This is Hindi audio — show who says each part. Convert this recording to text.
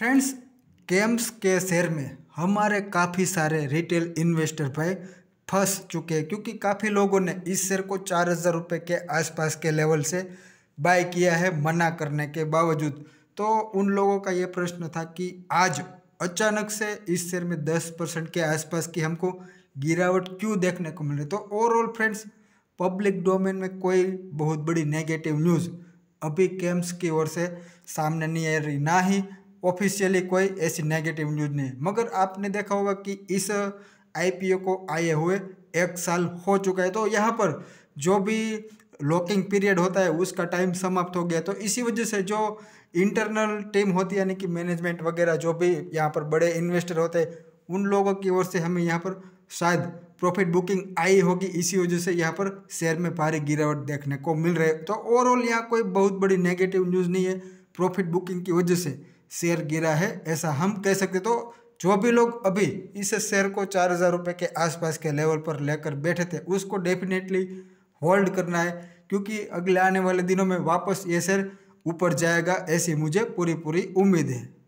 Speaker 1: फ्रेंड्स गेम्स के शेयर में हमारे काफ़ी सारे रिटेल इन्वेस्टर भाई फंस चुके हैं क्योंकि काफ़ी लोगों ने इस शेयर को चार हज़ार रुपये के आसपास के लेवल से बाय किया है मना करने के बावजूद तो उन लोगों का ये प्रश्न था कि आज अचानक से इस शेयर में दस परसेंट के आसपास की हमको गिरावट क्यों देखने को मिल रही तो ओवरऑल फ्रेंड्स पब्लिक डोमेन में कोई बहुत बड़ी नेगेटिव न्यूज़ अभी केम्स की ओर से सामने नहीं आ रही ना ही ऑफिशियली कोई ऐसी नेगेटिव न्यूज़ नहीं मगर आपने देखा होगा कि इस आईपीओ को आए हुए एक साल हो चुका है तो यहाँ पर जो भी लॉकिंग पीरियड होता है उसका टाइम समाप्त हो गया तो इसी वजह से जो इंटरनल टीम होती है यानी कि मैनेजमेंट वगैरह जो भी यहाँ पर बड़े इन्वेस्टर होते हैं उन लोगों की ओर से हमें यहाँ पर शायद प्रॉफिट बुकिंग आई होगी इसी वजह से यहाँ पर शेयर में भारी गिरावट देखने को मिल रही है तो ओवरऑल यहाँ कोई बहुत बड़ी नेगेटिव न्यूज़ नहीं है प्रॉफिट बुकिंग की वजह से शेयर गिरा है ऐसा हम कह सकते तो जो भी लोग अभी इस शेयर को चार हज़ार रुपये के आसपास के लेवल पर लेकर बैठे थे उसको डेफिनेटली होल्ड करना है क्योंकि अगले आने वाले दिनों में वापस ये शेयर ऊपर जाएगा ऐसी मुझे पूरी पूरी उम्मीद है